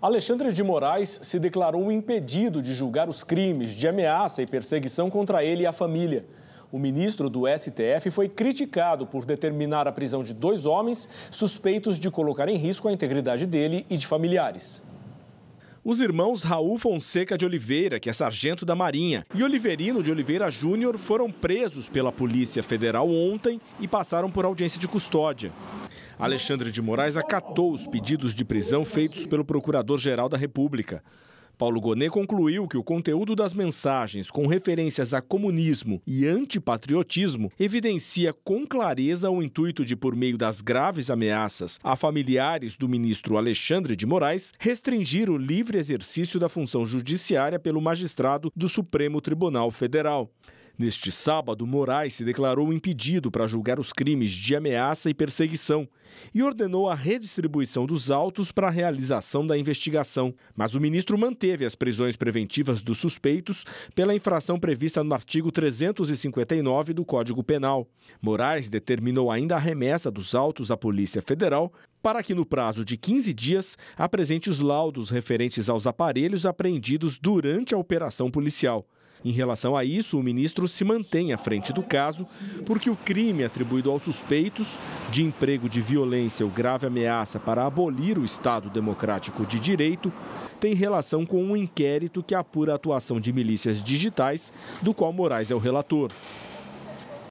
Alexandre de Moraes se declarou impedido de julgar os crimes de ameaça e perseguição contra ele e a família. O ministro do STF foi criticado por determinar a prisão de dois homens suspeitos de colocar em risco a integridade dele e de familiares. Os irmãos Raul Fonseca de Oliveira, que é sargento da Marinha, e Oliverino de Oliveira Júnior foram presos pela Polícia Federal ontem e passaram por audiência de custódia. Alexandre de Moraes acatou os pedidos de prisão feitos pelo Procurador-Geral da República. Paulo Gonet concluiu que o conteúdo das mensagens com referências a comunismo e antipatriotismo evidencia com clareza o intuito de, por meio das graves ameaças a familiares do ministro Alexandre de Moraes, restringir o livre exercício da função judiciária pelo magistrado do Supremo Tribunal Federal. Neste sábado, Moraes se declarou impedido para julgar os crimes de ameaça e perseguição e ordenou a redistribuição dos autos para a realização da investigação. Mas o ministro manteve as prisões preventivas dos suspeitos pela infração prevista no artigo 359 do Código Penal. Moraes determinou ainda a remessa dos autos à Polícia Federal para que, no prazo de 15 dias, apresente os laudos referentes aos aparelhos apreendidos durante a operação policial. Em relação a isso, o ministro se mantém à frente do caso, porque o crime atribuído aos suspeitos de emprego de violência ou grave ameaça para abolir o Estado Democrático de Direito tem relação com um inquérito que apura a atuação de milícias digitais, do qual Moraes é o relator.